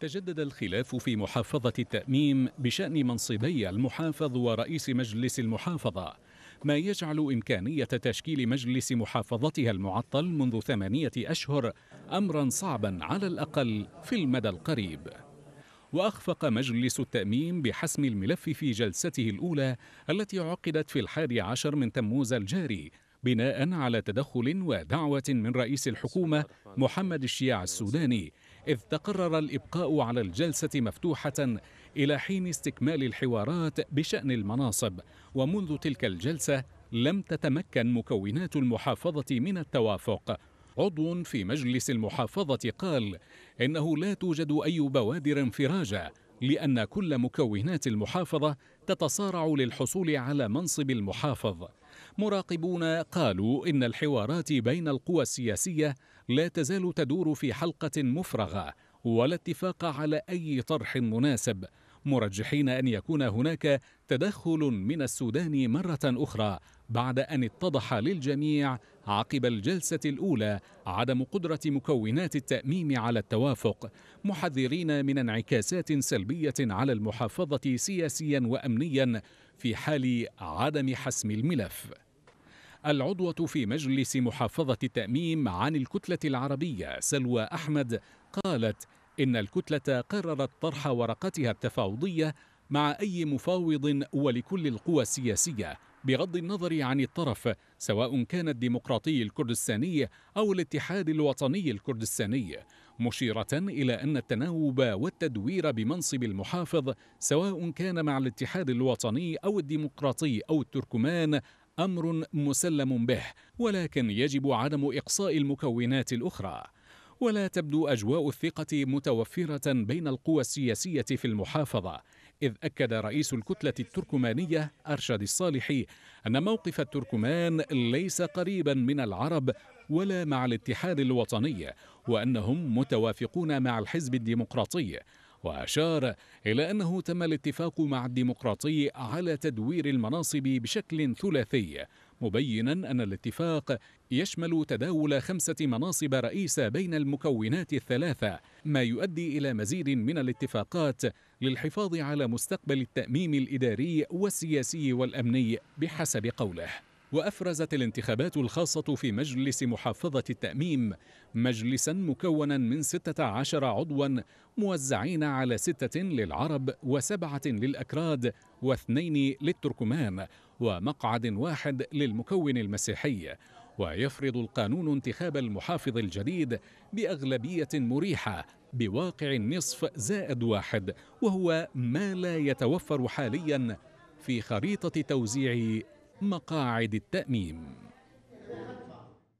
تجدد الخلاف في محافظة التأميم بشأن منصبي المحافظ ورئيس مجلس المحافظة ما يجعل إمكانية تشكيل مجلس محافظتها المعطل منذ ثمانية أشهر أمرا صعبا على الأقل في المدى القريب وأخفق مجلس التأميم بحسم الملف في جلسته الأولى التي عقدت في الحادي عشر من تموز الجاري بناء على تدخل ودعوة من رئيس الحكومة محمد الشياع السوداني إذ تقرر الإبقاء على الجلسة مفتوحة إلى حين استكمال الحوارات بشأن المناصب ومنذ تلك الجلسة لم تتمكن مكونات المحافظة من التوافق عضو في مجلس المحافظة قال إنه لا توجد أي بوادر انفراجة لأن كل مكونات المحافظة تتصارع للحصول على منصب المحافظ مراقبون قالوا إن الحوارات بين القوى السياسية لا تزال تدور في حلقة مفرغة ولا اتفاق على أي طرح مناسب مرجحين أن يكون هناك تدخل من السودان مرة أخرى بعد أن اتضح للجميع عقب الجلسة الأولى عدم قدرة مكونات التأميم على التوافق محذرين من انعكاسات سلبية على المحافظة سياسيا وأمنيا في حال عدم حسم الملف العضوة في مجلس محافظة التأميم عن الكتلة العربية سلوى أحمد قالت إن الكتلة قررت طرح ورقتها التفاوضية مع أي مفاوض ولكل القوى السياسية بغض النظر عن الطرف سواء كان الديمقراطي الكردستاني أو الاتحاد الوطني الكردستاني مشيرة إلى أن التناوب والتدوير بمنصب المحافظ سواء كان مع الاتحاد الوطني أو الديمقراطي أو التركمان امر مسلم به ولكن يجب عدم اقصاء المكونات الاخرى ولا تبدو اجواء الثقه متوفره بين القوى السياسيه في المحافظه إذ أكد رئيس الكتلة التركمانية أرشد الصالحي أن موقف التركمان ليس قريبا من العرب ولا مع الاتحاد الوطني وأنهم متوافقون مع الحزب الديمقراطي وأشار إلى أنه تم الاتفاق مع الديمقراطي على تدوير المناصب بشكل ثلاثي مبينا أن الاتفاق يشمل تداول خمسة مناصب رئيسة بين المكونات الثلاثة ما يؤدي إلى مزيد من الاتفاقات للحفاظ على مستقبل التأميم الإداري والسياسي والأمني بحسب قوله وأفرزت الانتخابات الخاصة في مجلس محافظة التأميم مجلسا مكونا من 16 عضوا موزعين على ستة للعرب وسبعة للأكراد واثنين للتركمان ومقعد واحد للمكون المسيحي ويفرض القانون انتخاب المحافظ الجديد باغلبيه مريحه بواقع النصف زائد واحد وهو ما لا يتوفر حاليا في خريطه توزيع مقاعد التأميم